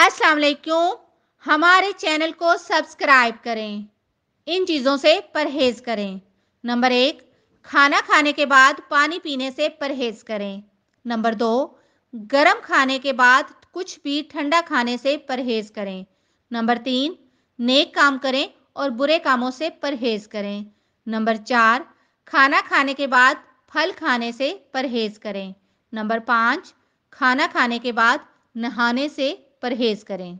अस्सलाम वालेकुम हमारे चैनल को सब्सक्राइब करें इन चीज़ों से परहेज़ करें नंबर एक खाना खाने के बाद पानी पीने से परहेज़ करें नंबर दो गर्म खाने के बाद कुछ भी ठंडा खाने से परहेज़ करें नंबर तीन नेक काम करें और बुरे कामों से परहेज़ करें नंबर चार खाना खाने के बाद फल खाने से परहेज़ करें नंबर पाँच खाना खाने के बाद नहाने से परहेज़ करें